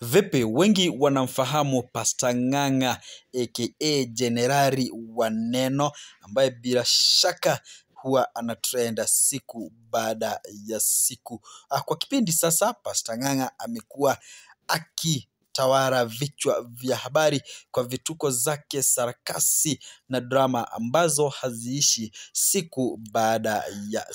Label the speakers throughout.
Speaker 1: Vipi, wengi wanamfahamu Pasta Ng'ang'a aka Jenerali wa Neno, ambaye bila shaka huwa anatrenda siku baada ya siku. Ah, kwa kipindi sasa, Pasta Ng'ang'a amekuwa aki kutawara vichwa vya habari kwa vituko zake, sarakasi na drama ambazo haziishi siku baada ya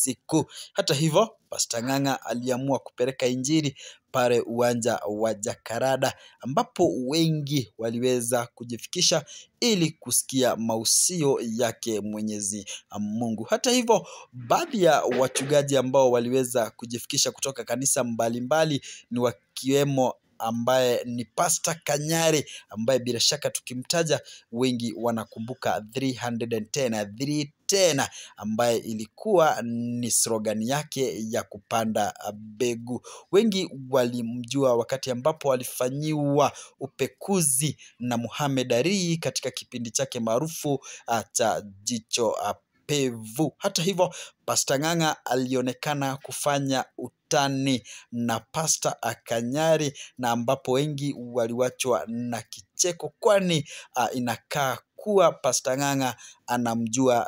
Speaker 1: siku. Hata hivyo, Pasta Ng'ang'a aliamua kupeleka Injili pale uwanja wa Jakarada ambapo wengi waliweza kujifikisha ili kusikia mausio yake Mwenyezi Mungu. Hata hivyo, baadhi ya wachungaji ambao waliweza kujifikisha kutoka kanisa mbalimbali mbali, ni wakiwemo ambaye ni Pasta Kanyari ambaye bila shaka tukimtaja wengi wanakumbuka 310 tena ambaye ilikuwa ni slogan yake ya kupanda begu. Wengi walimjua wakati ambapo alifanyiwa upekuzi na Muhammad Ali katika kipindi chake maarufu ah, cha Jicho ah, Pevu. Hata hivyo, Pastor Ng'ang'a alionekana kufanya utani na Pasta Akanyari, na ambapo wengi waliwachwa na kicheko, kwani uh, inakaa kuwa Pasta Ng'ang'a anamjua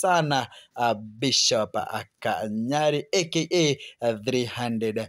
Speaker 1: sana uh, Bishop Kanyari aka 310.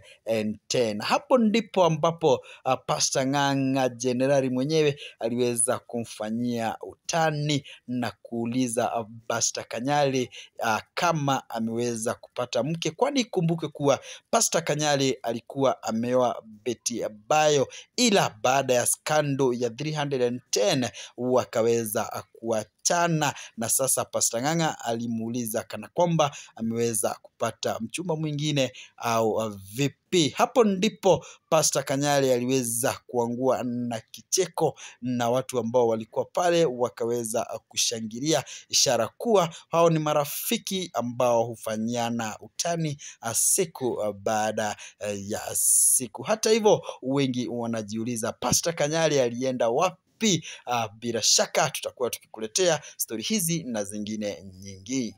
Speaker 1: Hapo ndipo ambapo uh, Pasta Ng'ang'a jenerali mwenyewe aliweza kumfanyia utani na kuuliza uh, Pasta Kanyari uh, kama ameweza kupata mke, kwani ikumbuke kuwa Pasta Kanyari alikuwa ameoa beti Bayo, ila baada ya skando ya 310 wakaweza wameweza kuachana, na sasa Pasta Ng'ang'a alimuuliza kana kwamba ameweza kupata mchumba mwingine au vipi. Hapo ndipo Pasta Kanyale aliweza kuangua na kicheko, na watu ambao walikuwa pale wakaweza kushangilia, ishara kuwa hao ni marafiki ambao hufanyiana utani ah, siku ah, baada eh, ya siku. Hata hivyo, wengi wanajiuliza Pasta Kanyale alienda wapi fupi. Uh, bila shaka tutakuwa tukikuletea stori hizi na zingine nyingi.